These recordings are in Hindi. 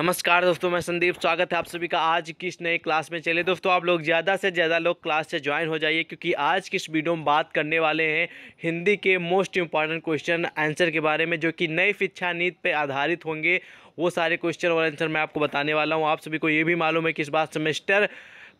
नमस्कार दोस्तों मैं संदीप स्वागत है आप सभी का आज की इस नए क्लास में चले दोस्तों आप लोग ज़्यादा से ज़्यादा लोग क्लास से ज्वाइन हो जाइए क्योंकि आज की इस वीडियो में बात करने वाले हैं हिंदी के मोस्ट इंपॉर्टेंट क्वेश्चन आंसर के बारे में जो कि नई शिक्षा नीति पर आधारित होंगे वो सारे क्वेश्चन और आंसर मैं आपको बताने वाला हूँ आप सभी को ये भी मालूम है कि इस बार सेमेस्टर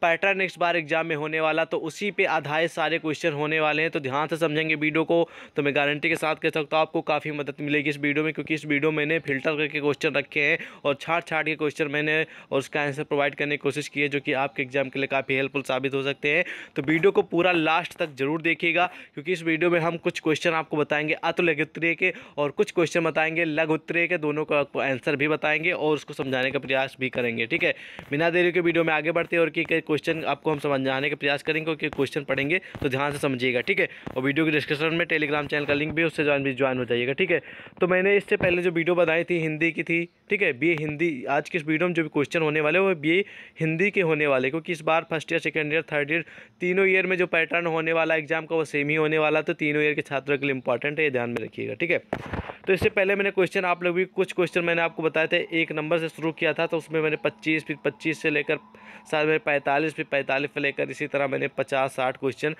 पैटर्न नेक्स्ट बार एग्जाम में होने वाला तो उसी पे आधारित सारे क्वेश्चन होने वाले हैं तो ध्यान से समझेंगे वीडियो को तो मैं गारंटी के साथ कह सकता हूँ आपको काफ़ी मदद मिलेगी इस वीडियो में क्योंकि इस वीडियो मैंने फिल्टर करके क्वेश्चन रखे हैं और छाट छाट के क्वेश्चन मैंने और उसका आंसर प्रोवाइड करने की कोशिश की है जो कि आपके एग्जाम के लिए काफ़ी हेल्पफुल साबित हो सकते हैं तो वीडियो को पूरा लास्ट तक जरूर देखिएगा क्योंकि इस वीडियो में हम कुछ क्वेश्चन आपको बताएंगे अत लघुत्तरीय के और कुछ क्वेश्चन बताएंगे लघ उत्तरीय के दोनों को आपको आंसर भी बताएंगे और उसको समझाने का प्रयास भी करेंगे ठीक है बिना देरी के वीडियो में आगे बढ़ते और कि क्वेश्चन आपको हम समझाने का प्रयास करेंगे क्योंकि क्वेश्चन पढ़ेंगे तो ध्यान से समझिएगा ठीक है और वीडियो के डिस्क्रिप्शन में टेलीग्राम चैनल का लिंक भी उससे ज्वाइन भी ज्वाइन हो जाइएगा ठीक है तो मैंने इससे पहले जो वीडियो बनाई थी हिंदी की थी ठीक है बी हिंदी आज के इस वीडियो में जो भी क्वेश्चन होने वाले वो बी हिंदी के होने वाले क्योंकि इस बार first year second year third year तीनों ईयर में जो पैटर्न होने वाला एग्जाम का वो सेम ही होने वाला तो तीनों ईयर के छात्रों के लिए इंपॉर्टेंट है ये ध्यान में रखिएगा ठीक है तो इससे पहले मैंने क्वेश्चन आप लोग भी कुछ क्वेश्चन मैंने आपको बताए थे एक नंबर से शुरू किया था तो उसमें मैंने पच्चीस फिर पच्चीस से लेकर साल में पैंतालीस चालीस फिर पैंतालीस पे लेकर इसी तरह मैंने पचास साठ क्वेश्चन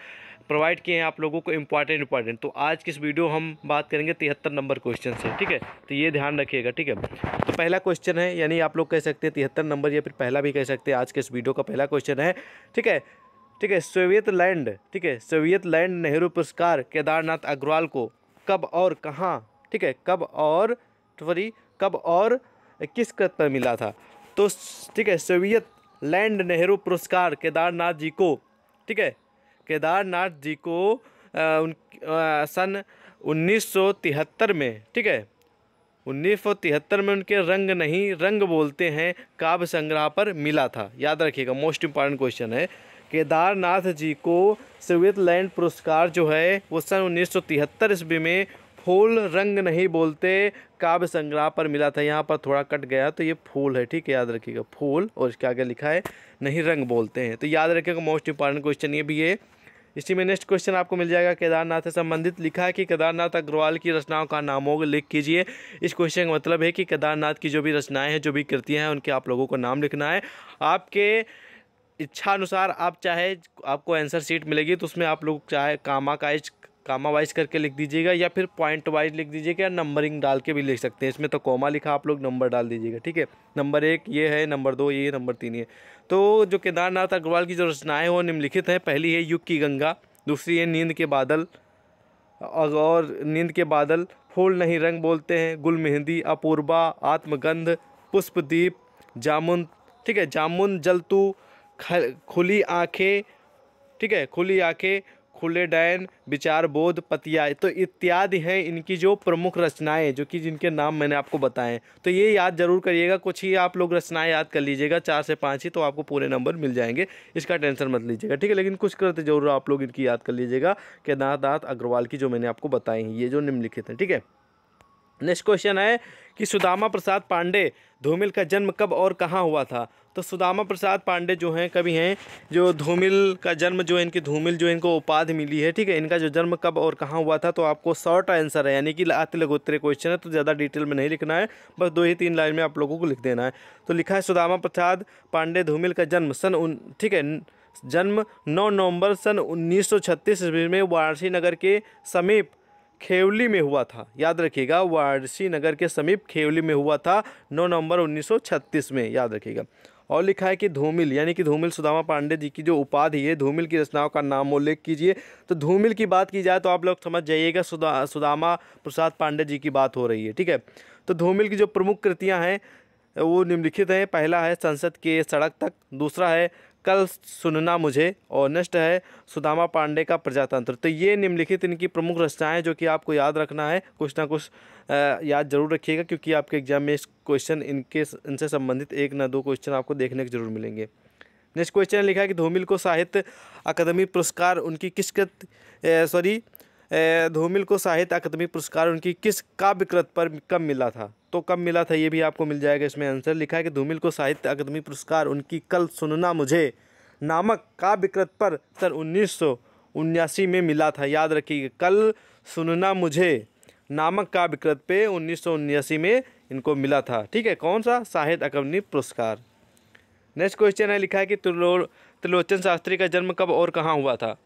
प्रोवाइड किए हैं आप लोगों को इंपॉर्टेंट इंपॉर्टेंट तो आज की इस वीडियो हम बात करेंगे तिहत्तर नंबर क्वेश्चन से ठीक है तो ये ध्यान रखिएगा ठीक है तो पहला क्वेश्चन है यानी आप लोग कह सकते हैं तिहत्तर नंबर या फिर पहला भी कह सकते हैं आज के इस वीडियो का पहला क्वेश्चन है ठीक है ठीक है सोवियत लैंड ठीक है सोवियत लैंड नेहरू पुरस्कार केदारनाथ अग्रवाल को कब और कहाँ ठीक है कब और सॉरी कब और किस कृत पर मिला था तो ठीक है सोवियत लैंड नेहरू पुरस्कार केदारनाथ जी को ठीक है केदारनाथ जी को उन सन 1973 में ठीक है 1973 में उनके रंग नहीं रंग बोलते हैं काव्य संग्रह पर मिला था याद रखिएगा मोस्ट इम्पॉर्टेंट क्वेश्चन है केदारनाथ जी को स्विटलैंड पुरस्कार जो है वो सन 1973 ईस्वी में फूल रंग नहीं बोलते काव्य संग्रह पर मिला था यहाँ पर थोड़ा कट गया तो ये फूल है ठीक है याद रखिएगा फूल और इसके आगे लिखा है नहीं रंग बोलते हैं तो याद रखिएगा मोस्ट इंपॉर्टेंट क्वेश्चन ये भी है इसी में नेक्स्ट क्वेश्चन आपको मिल जाएगा केदारनाथ से संबंधित लिखा है कि केदारनाथ अग्रवाल की रचनाओं का नामों लिख कीजिए इस क्वेश्चन का मतलब है कि केदारनाथ की जो भी रचनाएं हैं जो भी कृतियाँ हैं उनके आप लोगों को नाम लिखना है आपके इच्छा अनुसार आप चाहे आपको आंसर सीट मिलेगी तो उसमें आप लोग चाहे कामाकाज कामा वाइज करके लिख दीजिएगा या फिर पॉइंट वाइज लिख दीजिएगा या नंबरिंग डाल के भी लिख सकते हैं इसमें तो कॉमा लिखा आप लोग नंबर डाल दीजिएगा ठीक है नंबर एक ये है नंबर दो ये नंबर तीन ये तो जो केदारनाथ अग्रवाल की जो रचनाएँ वो निम्नलिखित हैं पहली है युग की गंगा दूसरी है नींद के बादल और नींद के बादल फूल नहीं रंग बोलते हैं गुल मेहंदी अपूर्वा आत्मगंध पुष्पदीप जामुन ठीक है जामुन जलतू खुली आँखें ठीक है खुली आँखें खुले डैन विचार बोध पतिया तो इत्यादि हैं इनकी जो प्रमुख रचनाएं जो कि जिनके नाम मैंने आपको बताएं तो ये याद जरूर करिएगा कुछ ही आप लोग रचनाएं याद कर लीजिएगा चार से पाँच ही तो आपको पूरे नंबर मिल जाएंगे इसका टेंशन मत लीजिएगा ठीक है लेकिन कुछ करते ज़रूर आप लोग इनकी याद कर लीजिएगा केदारनाथ अग्रवाल की जो मैंने आपको बताई हैं ये जो निम्नलिखित हैं ठीक है नेक्स्ट क्वेश्चन है कि सुदामा प्रसाद पांडे धूमिल का जन्म कब और कहाँ हुआ था तो सुदामा प्रसाद पांडे जो हैं कभी हैं जो धूमिल का जन्म जो है इनकी धूमिल जो इनको उपाधि मिली है ठीक है इनका जो जन्म कब और कहाँ हुआ था तो आपको शॉर्ट आंसर है यानी कि अति लघोत्तरीय क्वेश्चन है तो ज़्यादा डिटेल में नहीं लिखना है बस दो ही तीन लाइन में आप लोगों को लिख देना है तो लिखा है सुदामा प्रसाद पांडे धूमिल का जन्म सन उन ठीक है जन्म नौ नवंबर सन 1936 ईस्वी में वाराणसी नगर के समीप खेवली में हुआ था याद रखिएगा वाराणसी नगर के समीप खेवली में हुआ था 9 नवंबर 1936 में याद रखिएगा और लिखा है कि धूमिल यानी कि धूमिल सुदामा पांडे जी की जो उपाधि है धूमिल की रचनाओं का नाम उल्लेख कीजिए तो धूमिल की बात की जाए तो आप लोग समझ जाइएगा सुदा सुदामा प्रसाद पांडे जी की बात हो रही है ठीक है तो धूमिल की जो प्रमुख कृतियाँ हैं वो निम्नलिखित हैं पहला है संसद के सड़क तक दूसरा है कल सुनना मुझे और नेक्स्ट है सुदामा पांडे का प्रजातंत्र तो ये निम्नलिखित इनकी प्रमुख रचनाएं जो कि आपको याद रखना है कुछ ना कुछ याद जरूर रखिएगा क्योंकि आपके एग्जाम में इस क्वेश्चन इनके इनसे संबंधित एक ना दो क्वेश्चन आपको देखने के जरूर मिलेंगे नेक्स्ट क्वेश्चन लिखा है कि धूमिल को साहित्य अकादमी पुरस्कार उनकी किस सॉरी धूमिल को साहित्य अकादमी पुरस्कार उनकी किस काव्य कृत पर कब मिला था तो कब मिला था ये भी आपको मिल जाएगा इसमें आंसर लिखा है कि धूमिल को साहित्य अकादमी पुरस्कार उनकी कल सुनना मुझे नामक काव्य कृत पर सर उन्नीस में मिला था याद रखिए कल सुनना मुझे नामक काव्य कृत पे उन्नीस में इनको मिला था ठीक है कौन सा साहित्य अकादमी पुरस्कार नेक्स्ट क्वेश्चन है लिखा है कि त्रिलोचन शास्त्री का जन्म कब और कहाँ हुआ था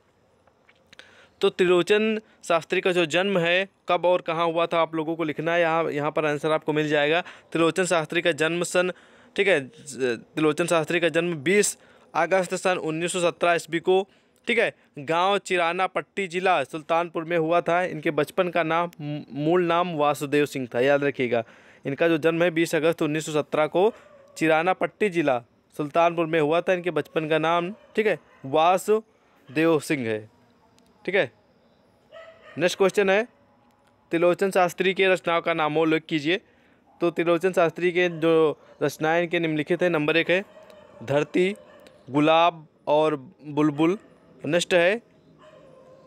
तो त्रिलोचन शास्त्री का जो जन्म है कब और कहाँ हुआ था आप लोगों को लिखना है यहाँ यहाँ पर आंसर आपको मिल जाएगा त्रिलोचन शास्त्री का जन्म सन ठीक है त्रिलोचन शास्त्री का जन्म बीस अगस्त सन 1917 ईस्वी को ठीक है गांव चिराना पट्टी जिला सुल्तानपुर में हुआ था इनके बचपन का नाम मूल नाम वासुदेव सिंह था याद रखिएगा इनका जो जन्म है बीस अगस्त 1917 को चिराना पट्टी जिला सुल्तानपुर में हुआ था इनके बचपन का नाम ठीक है वासुदेव सिंह है ठीक है नेक्स्ट क्वेश्चन है त्रिलोचन शास्त्री के रचनाओं का नामोल्लेख कीजिए तो त्रिलोचन शास्त्री के जो रचनाएं इनके निम्नलिखित हैं नंबर एक है धरती गुलाब और बुलबुल नष्ट है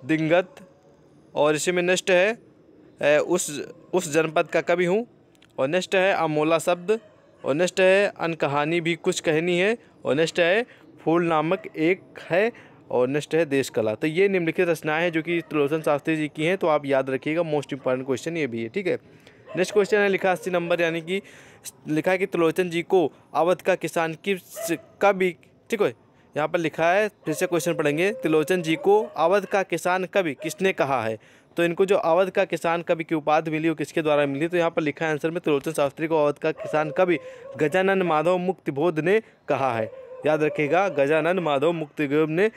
दिंगत और इसी में नष्ट है उस उस जनपद का कवि हूँ और नेक्स्ट है अमोला शब्द और नेक्स्ट है अन कहानी भी कुछ कहनी है और नेक्स्ट है फूल नामक एक है और नेक्स्ट है देश कला तो ये निम्नलिखित रचनाएं हैं जो कि त्रिलोचन शास्त्री जी की हैं तो आप याद रखिएगा मोस्ट इंपॉर्टेंट क्वेश्चन ये भी है ठीक है नेक्स्ट क्वेश्चन है लिखा अस्सी नंबर यानी कि लिखा है कि त्रिलोचन जी को अवध का किसान किस कवि ठीक है यहाँ पर लिखा है फिर से क्वेश्चन पढ़ेंगे त्रिलोचन जी को अवध का किसान कवि किसने कहा है तो इनको जो अवध का किसान कवि की उपाधि मिली वो किसके द्वारा मिली तो यहाँ पर लिखा है आंसर में त्रिलोचन शास्त्री को अवध का किसान कवि गजानन माधव मुक्तिबोध ने कहा है याद रखेगा गजानन माधव मुक्त ने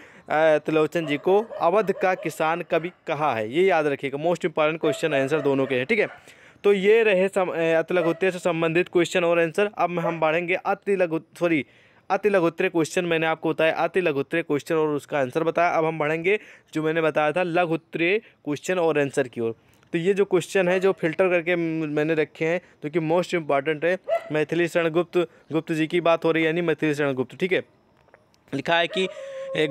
त्रिलोचन जी को अवध का किसान कभी कहा है ये याद रखिएगा मोस्ट इंपॉर्टेंट क्वेश्चन आंसर दोनों के हैं ठीक है ठीके? तो ये रहे लघुत्तर से संबंधित क्वेश्चन और आंसर अब हम बढ़ेंगे अति लघु सॉरी अति लघुत्तरीय क्वेश्चन मैंने आपको बताया अति लघुत्तरीय क्वेश्चन और उसका आंसर बताया अब हम बढ़ेंगे जो मैंने बताया था लघुत्तरीय क्वेश्चन और आंसर की ओर तो ये जो क्वेश्चन है जो फिल्टर करके मैंने रखे हैं जो कि मोस्ट इंपॉर्टेंट है मैथिली शरण गुप्त गुप्त जी की बात हो रही है यानी मैथिली शरण गुप्त ठीक है लिखा है कि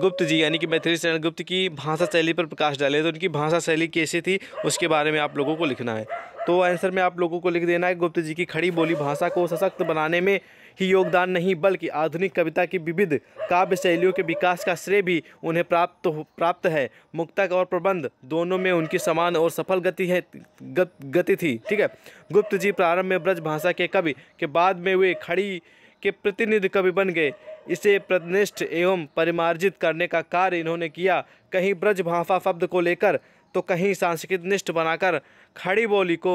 गुप्त जी यानी कि मैथिली शरण गुप्त की भाषा शैली पर प्रकाश डाले तो उनकी भाषा शैली कैसी थी उसके बारे में आप लोगों को लिखना है तो आंसर में आप लोगों को लिख देना है गुप्त जी की खड़ी बोली भाषा को सशक्त बनाने में ही योगदान नहीं बल्कि आधुनिक कविता की विविध काव्य शैलियों के विकास का श्रेय भी उन्हें प्राप्त तो प्राप्त है मुक्तक और प्रबंध दोनों में उनकी समान और सफल गति है गत, गति थी ठीक है गुप्त जी प्रारंभ में ब्रज भाषा के कवि के बाद में वे खड़ी के प्रतिनिधि कवि बन गए इसे प्रतिनिष्ठ एवं परिमार्जित करने का कार्य इन्होंने किया कहीं ब्रज भाषा शब्द को लेकर तो कहीं सांस्कृतिक निष्ठ बनाकर खड़ी बोली को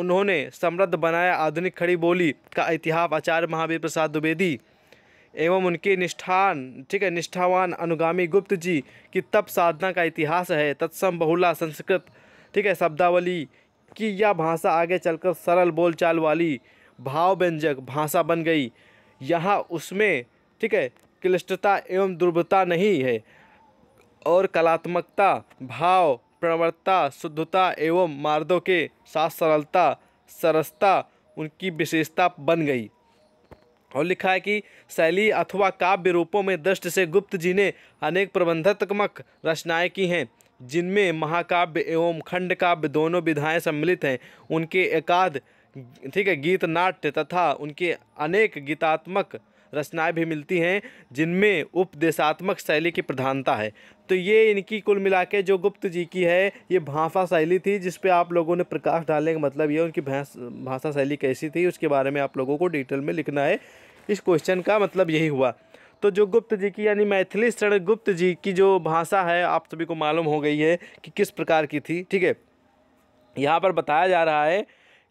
उन्होंने समृद्ध बनाया आधुनिक खड़ी बोली का इतिहास आचार्य महावीर प्रसाद द्विवेदी एवं उनके निष्ठान ठीक है निष्ठावान अनुगामी गुप्त जी की तप साधना का इतिहास है तत्सम बहुला संस्कृत ठीक है शब्दावली की यह भाषा आगे चलकर सरल बोलचाल वाली भाव व्यंजक भाषा बन गई यहाँ उसमें ठीक है क्लिष्टता एवं दुर्भता नहीं है और कलात्मकता भाव प्रणवरता शुद्धता एवं मार्दों के साथ सरलता सरसता उनकी विशेषता बन गई और लिखा है कि शैली अथवा काव्य रूपों में दृष्टि से गुप्त जी ने अनेक प्रबंधात्मक रचनाएं की हैं जिनमें महाकाव्य एवं खंड काव्य दोनों विधाएं सम्मिलित हैं उनके एकाध ठीक है गीत नाट्य तथा उनके अनेक गीतात्मक रचनाएं भी मिलती हैं जिनमें उपदेशात्मक शैली की प्रधानता है तो ये इनकी कुल मिला के जो गुप्त जी की है ये भाषा शैली थी जिस पे आप लोगों ने प्रकाश डालने का मतलब ये उनकी भाषा शैली कैसी थी उसके बारे में आप लोगों को डिटेल में लिखना है इस क्वेश्चन का मतलब यही हुआ तो जो गुप्त जी की यानी मैथिली शरण गुप्त जी की जो भाषा है आप सभी को मालूम हो गई है कि किस प्रकार की थी ठीक है यहाँ पर बताया जा रहा है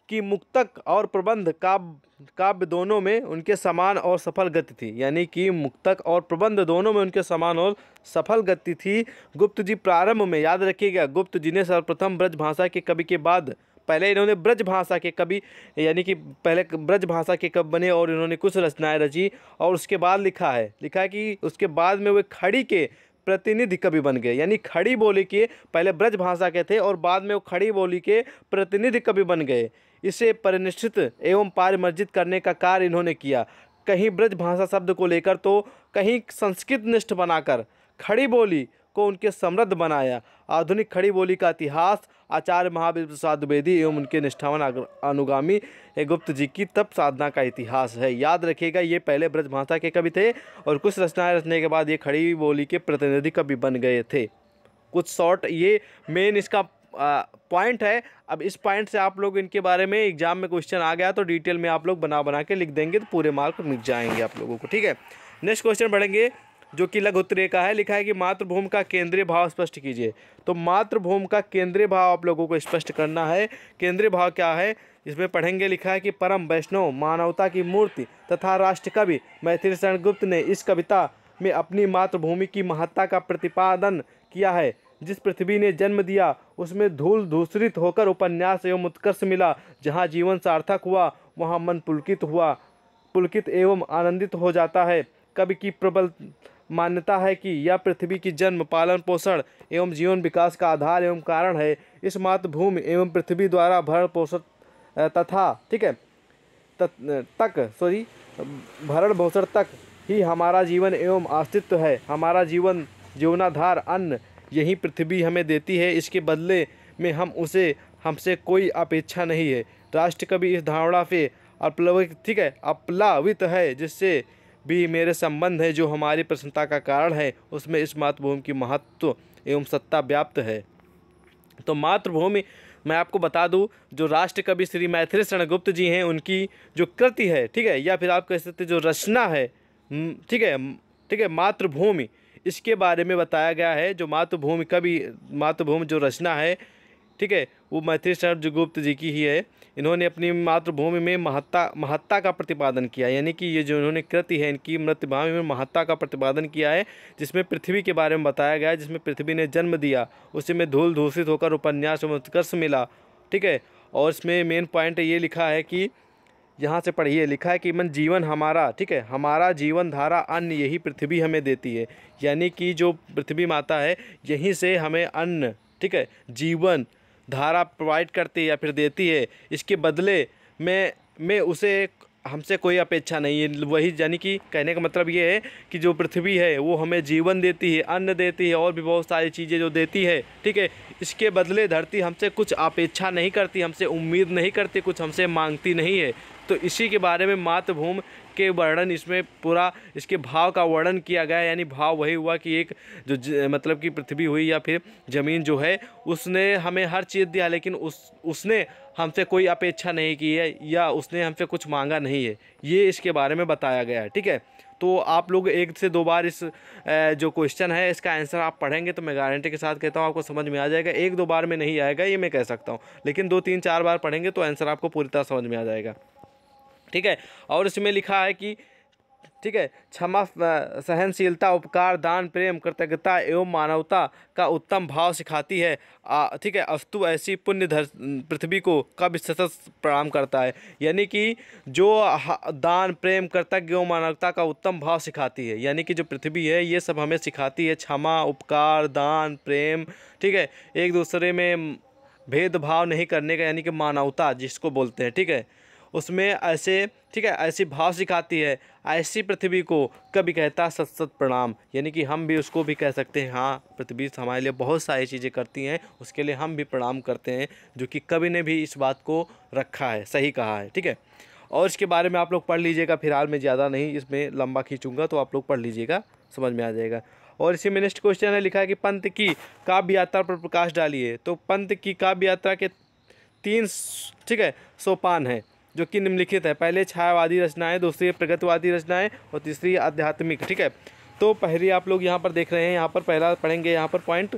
कि मुक्तक और प्रबंध काव्य काव्य दोनों में उनके समान और सफल गति थी यानी कि मुक्तक और प्रबंध दोनों में उनके समान और सफल गति थी गुप्त जी प्रारंभ में याद रखिएगा गुप्त जी ने सर्वप्रथम ब्रज भाषा के कवि के बाद पहले इन्होंने ब्रज भाषा के कवि यानी कि पहले ब्रज भाषा के कवि बने और इन्होंने कुछ रचनाएं रची और उसके बाद लिखा है लिखा है कि उसके बाद में वे खड़ी के प्रतिनिधि कवि बन गए यानी खड़ी बोली के पहले ब्रज भाषा के थे और बाद में वो खड़ी बोली के प्रतिनिधि कवि बन गए इसे परिनिष्ठित एवं पारिमर्जित करने का कार्य इन्होंने किया कहीं ब्रज भाषा शब्द को लेकर तो कहीं संस्कृत निष्ठ बनाकर खड़ी बोली को उनके समृद्ध बनाया आधुनिक खड़ी बोली का इतिहास आचार्य महावीर प्रसाद द्विवेदी एवं उनके निष्ठावन अनुगामी गुप्त जी की तप साधना का इतिहास है याद रखिएगा ये पहले ब्रज भाषा के कवि थे और कुछ रचनाएं रचने के बाद ये खड़ी बोली के प्रतिनिधि कवि बन गए थे कुछ शॉर्ट ये मेन इसका पॉइंट है अब इस पॉइंट से आप लोग इनके बारे में एग्जाम में क्वेश्चन आ गया तो डिटेल में आप लोग बना बना के लिख देंगे तो पूरे मार्क मिल जाएंगे आप लोगों को ठीक है नेक्स्ट क्वेश्चन बढ़ेंगे जो कि लघुत्तरीय का है लिखा है कि मातृभूमि का केंद्रीय भाव स्पष्ट कीजिए तो मातृभूमि का केंद्रीय भाव आप लोगों को स्पष्ट करना है केंद्रीय भाव क्या है इसमें पढ़ेंगे लिखा है कि परम वैष्णव मानवता की मूर्ति तथा राष्ट्र कवि मैथिली गुप्त ने इस कविता में अपनी मातृभूमि की महत्ता का प्रतिपादन किया है जिस पृथ्वी ने जन्म दिया उसमें धूल धूसरित होकर उपन्यास एवं उत्कर्ष मिला जहाँ जीवन सार्थक हुआ वहाँ मन पुलकित हुआ पुलकित एवं आनंदित हो जाता है कवि की प्रबल मान्यता है कि यह पृथ्वी की जन्म पालन पोषण एवं जीवन विकास का आधार एवं कारण है इस मातृभूमि एवं पृथ्वी द्वारा भरण पोषण तथा ठीक है तक सॉरी भरण पोषण तक ही हमारा जीवन एवं अस्तित्व है हमारा जीवन जीवनाधार अन्न यही पृथ्वी हमें देती है इसके बदले में हम उसे हमसे कोई अपेक्षा नहीं है राष्ट्र कभी इस धारणा पे अपलवित ठीक है अप्लावित है जिससे भी मेरे संबंध है जो हमारी प्रसन्नता का कारण है उसमें इस मातृभूमि की महत्व एवं सत्ता व्याप्त है तो मातृभूमि मैं आपको बता दूं जो राष्ट्र कवि श्री मैथिली गुप्त जी हैं उनकी जो कृति है ठीक है या फिर आप कह सकते जो रचना है हम्म, ठीक है ठीक है मातृभूमि इसके बारे में बताया गया है जो मातृभूमि कवि मातृभूमि जो रचना है ठीक है वो मैथिली शरण गुप्त जी की ही है इन्होंने अपनी मातृभूमि में महत्ता महत्ता का प्रतिपादन किया यानी कि ये जो इन्होंने कृति है इनकी मृतभूमि में महत्ता का प्रतिपादन किया है जिसमें पृथ्वी के बारे में बताया गया है जिसमें पृथ्वी ने जन्म दिया उसी में धूल धूषित होकर उपन्यास एवं उत्कर्ष मिला ठीक है और इसमें मेन पॉइंट ये लिखा है कि यहाँ से पढ़िए लिखा है कि मन जीवन हमारा ठीक है हमारा जीवन धारा अन्न यही पृथ्वी हमें देती है यानी कि जो पृथ्वी माता है यहीं से हमें अन्न ठीक है जीवन धारा प्रोवाइड करती है या फिर देती है इसके बदले में मैं उसे एक हमसे कोई अपेक्षा नहीं है वही यानी कि कहने का मतलब ये है कि जो पृथ्वी है वो हमें जीवन देती है अन्न देती है और भी बहुत सारी चीज़ें जो देती है ठीक है इसके बदले धरती हमसे कुछ अपेक्षा नहीं करती हमसे उम्मीद नहीं करती कुछ हमसे मांगती नहीं है तो इसी के बारे में मातृभूमि के वर्णन इसमें पूरा इसके भाव का वर्णन किया गया यानी भाव वही हुआ कि एक जो ज, मतलब कि पृथ्वी हुई या फिर ज़मीन जो है उसने हमें हर चीज़ दिया लेकिन उस उसने हमसे कोई अपेक्षा नहीं की है या उसने हमसे कुछ मांगा नहीं है ये इसके बारे में बताया गया है ठीक है तो आप लोग एक से दो बार इस जो क्वेश्चन है इसका आंसर आप पढ़ेंगे तो मैं गारंटी के साथ कहता हूँ आपको समझ में आ जाएगा एक दो बार में नहीं आएगा ये मैं कह सकता हूँ लेकिन दो तीन चार बार पढ़ेंगे तो आंसर आपको पूरी तरह समझ में आ जाएगा ठीक है और इसमें लिखा है कि ठीक है क्षमा सहनशीलता उपकार दान प्रेम कृतज्ञता एवं मानवता का उत्तम भाव सिखाती है ठीक है अस्तु ऐसी पुण्य धर पृथ्वी को कब सतत प्रणाम करता है यानी कि जो दान प्रेम कर्तव्य एवं मानवता का उत्तम भाव सिखाती है यानी कि जो पृथ्वी है ये सब हमें सिखाती है क्षमा उपकार दान प्रेम ठीक है एक दूसरे में भेदभाव नहीं करने का यानी कि मानवता जिसको बोलते हैं ठीक है उसमें ऐसे ठीक है ऐसी भाव सिखाती है ऐसी पृथ्वी को कभी कहता सत सत प्रणाम यानी कि हम भी उसको भी कह सकते हैं हाँ पृथ्वी हमारे लिए बहुत सारी चीज़ें करती हैं उसके लिए हम भी प्रणाम करते हैं जो कि कभी ने भी इस बात को रखा है सही कहा है ठीक है और इसके बारे में आप लोग पढ़ लीजिएगा फिलहाल मैं ज़्यादा नहीं इसमें लंबा खींचूँगा तो आप लोग पढ़ लीजिएगा समझ में आ जाएगा और इसी में नेक्स्ट क्वेश्चन है लिखा है कि पंत की काव्य यात्रा पर प्रकाश डालिए तो पंत की काव्य यात्रा के तीन ठीक है सोपान है जो कि निम्नलिखित है पहले छायावादी रचनाएं दूसरी प्रगतिवादी रचनाएं और तीसरी आध्यात्मिक ठीक है तो पहली आप लोग यहाँ पर देख रहे हैं यहाँ पर पहला पढ़ेंगे यहाँ पर पॉइंट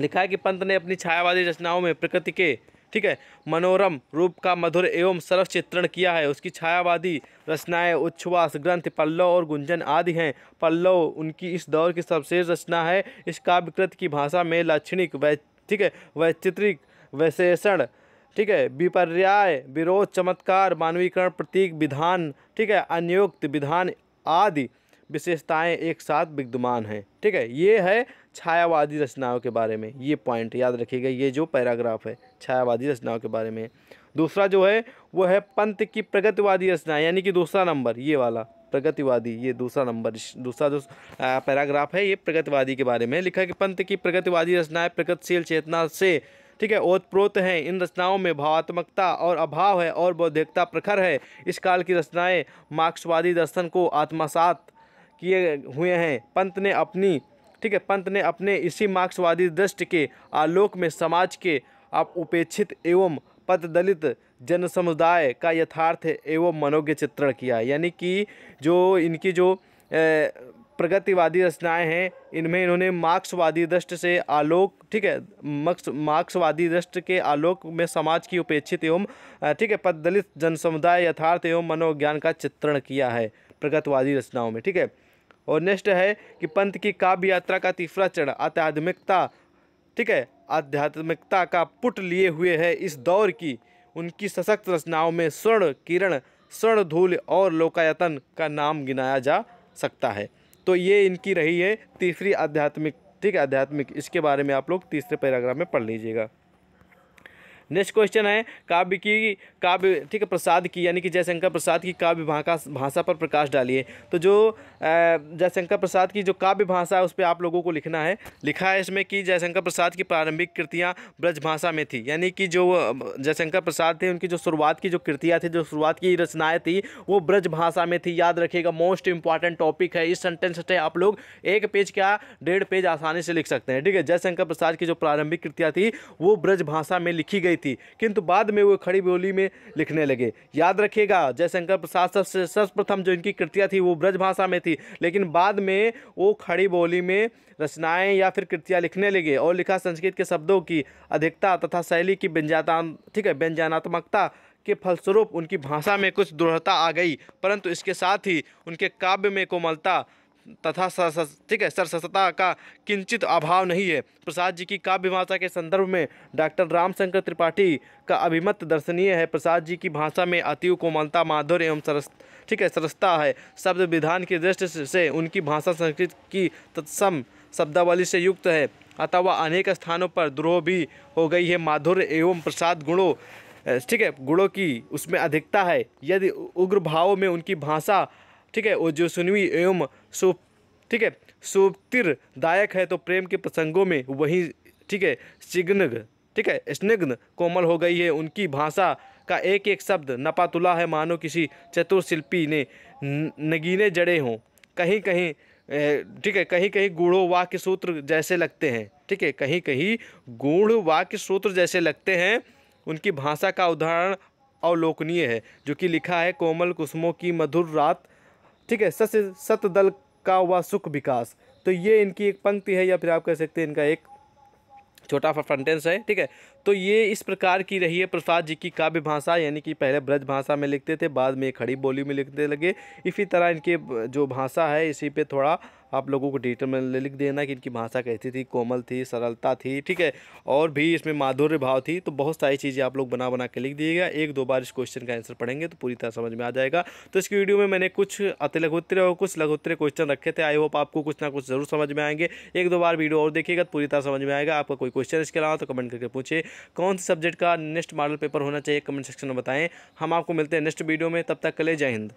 लिखा है कि पंत ने अपनी छायावादी रचनाओं में प्रकृति के ठीक है मनोरम रूप का मधुर एवं सरस चित्रण किया है उसकी छायावादी रचनाएं उच्छ्वास ग्रंथ पल्लव और गुंजन आदि हैं पल्लव उनकी इस दौर की सर्वश्रेष्ठ रचना है इस काव्यकृत की भाषा में लाक्षणिक वै ठीक है वैचित्रिक वै ठीक है विपर्याय विरोध चमत्कार मानवीकरण प्रतीक विधान ठीक है अनियुक्त विधान आदि विशेषताएं एक साथ विद्यमान हैं ठीक है ये है छायावादी रचनाओं के बारे में ये पॉइंट याद रखिएगा ये जो पैराग्राफ है छायावादी रचनाओं के बारे में दूसरा जो है वो है पंथ की प्रगतिवादी रचना यानी कि दूसरा नंबर ये वाला प्रगतिवादी ये दूसरा नंबर दूसरा जो पैराग्राफ है ये प्रगतिवादी के बारे में लिखा है कि पंथ की प्रगतिवादी रचनाएं प्रगतिशील चेतना से ठीक है ओतप्रोत हैं इन रचनाओं में भावात्मकता और अभाव है और बौद्धिकता प्रखर है इस काल की रचनाएं मार्क्सवादी दर्शन को आत्मसात किए हुए हैं पंत ने अपनी ठीक है पंत ने अपने इसी मार्क्सवादी दृष्टि के आलोक में समाज के आप उपेक्षित एवं पद दलित जन समुदाय का यथार्थ एवं मनोज्ञ चित्रण किया यानी कि जो इनकी जो ए, प्रगतिवादी रचनाएं हैं इनमें इन्होंने मार्क्सवादी दृष्टि से आलोक ठीक है मक्स मार्क्सवादी दृष्ट के आलोक में समाज की उपेक्षित एवं ठीक है पदलित जनसमुदाय यथार्थ एवं मनोज्ञान का चित्रण किया है प्रगतिवादी रचनाओं में ठीक है और नेक्स्ट है कि पंथ की काव्य यात्रा का तीसरा चरण आध्यात्मिकता ठीक है आध्यात्मिकता का पुट लिए हुए है इस दौर की उनकी सशक्त रचनाओं में स्वर्ण किरण स्वर्ण धूल और लोकायतन का नाम गिनाया जा सकता है तो ये इनकी रही है तीसरी आध्यात्मिक ठीक है आध्यात्मिक इसके बारे में आप लोग तीसरे पैराग्राफ में पढ़ लीजिएगा नेक्स्ट क्वेश्चन है काव्य की काव्य ठीक है प्रसाद की यानी कि जयशंकर प्रसाद की काव्य भाषा भाषा पर प्रकाश डालिए तो जो जयशंकर प्रसाद की जो काव्य भाषा है उस पर आप लोगों को लिखना है लिखा है इसमें कि जयशंकर प्रसाद की प्रारंभिक कृतियाँ ब्रजभाषा में थी यानी कि जो जयशंकर प्रसाद थे उनकी जो शुरुआत की जो कृतियाँ थी जो शुरुआत की रचनाएँ थी वो ब्रज भाषा में थी याद रखिएगा मोस्ट इंपॉर्टेंट टॉपिक है इस सेंटेंस से आप लोग एक पेज क्या डेढ़ पेज आसानी से लिख सकते हैं ठीक है जयशंकर प्रसाद की जो प्रारंभिक कृतियाँ थी वो ब्रज भाषा में लिखी गई गई थी किंतु बाद में वो खड़ी बोली में लिखने लगे याद रखिएगा जयशंकर प्रसाद सबसे सर्वप्रथम जो इनकी कृतियाँ थी वो ब्रज भाषा में थी लेकिन बाद में वो खड़ी बोली में रचनाएं या फिर कृतियाँ लिखने लगे और लिखा संस्कृत के शब्दों की अधिकता तथा शैली की व्यंजाता ठीक है व्यंजनात्मकता के फलस्वरूप उनकी भाषा में कुछ दृढ़ता आ गई परंतु इसके साथ ही उनके काव्य में कोमलता तथा ठीक है सरसता का किंचित अभाव नहीं है प्रसाद जी की काव्य भाषा के संदर्भ में डॉक्टर रामशंकर त्रिपाठी का अभिमत दर्शनीय है प्रसाद जी की भाषा में अतीव कोमलता माधुर एवं सरस ठीक है सरसता है शब्द विधान की दृष्टि से उनकी भाषा संस्कृत की तत्सम शब्दावली से युक्त है अतः वह अनेक स्थानों पर द्रोह भी हो गई है माधुर एवं प्रसाद गुणों ठीक है गुणों की उसमें अधिकता है यदि उग्र भावों में उनकी भाषा ठीक है और जो सुनवी एवं सो ठीक है सुप्तिरदायक है तो प्रेम के प्रसंगों में वही ठीक है सिग्नग ठीक है स्निग्न कोमल हो गई है उनकी भाषा का एक एक शब्द नपातुला है मानो किसी चतुर शिल्पी ने नगीने जड़े हों कहीं कहीं ठीक है कहीं कहीं गूढ़ो वाक्य सूत्र जैसे लगते हैं ठीक है कहीं कहीं गूढ़ वाक्य सूत्र जैसे लगते हैं उनकी भाषा का उदाहरण अवलोकनीय है जो कि लिखा है कोमल कुसुमों की मधुर रात ठीक है सस सत दल का हुआ सुख विकास तो ये इनकी एक पंक्ति है या फिर आप कह सकते हैं इनका एक छोटा सा फ्रंटेंस है ठीक है तो ये इस प्रकार की रही है प्रसाद जी की काव्य भाषा यानी कि पहले ब्रज भाषा में लिखते थे बाद में खड़ी बोली में लिखने लगे इसी तरह इनके जो भाषा है इसी पे थोड़ा आप लोगों को डिटेल में लिख देना कि इनकी भाषा कैसी थी कोमल थी सरलता थी ठीक है और भी इसमें माधुर्य भाव थी तो बहुत सारी चीज़ें आप लोग बना बना के लिख दिएगा एक दो बार इस क्वेश्चन का आंसर पढ़ेंगे तो पूरी तरह समझ में आ जाएगा तो इसकी वीडियो में मैंने कुछ अति लघुत्र और कुछ लघुत्र क्वेश्चन रखे थे आई होप आपको कुछ ना कुछ जरूर समझ में आएंगे एक दो बार वीडियो और देखिएगा तो पूरी तरह समझ में आएगा आपका कोई क्वेश्चन इसके अलावा तो कमेंट करके पूछे कौन से सब्जेक्ट का नेक्स्ट मॉडल पेपर होना चाहिए कमेंट सेक्शन में बताएं हम आपको मिलते हैं नेक्स्ट वीडियो में तब तक के लिए जय हिंद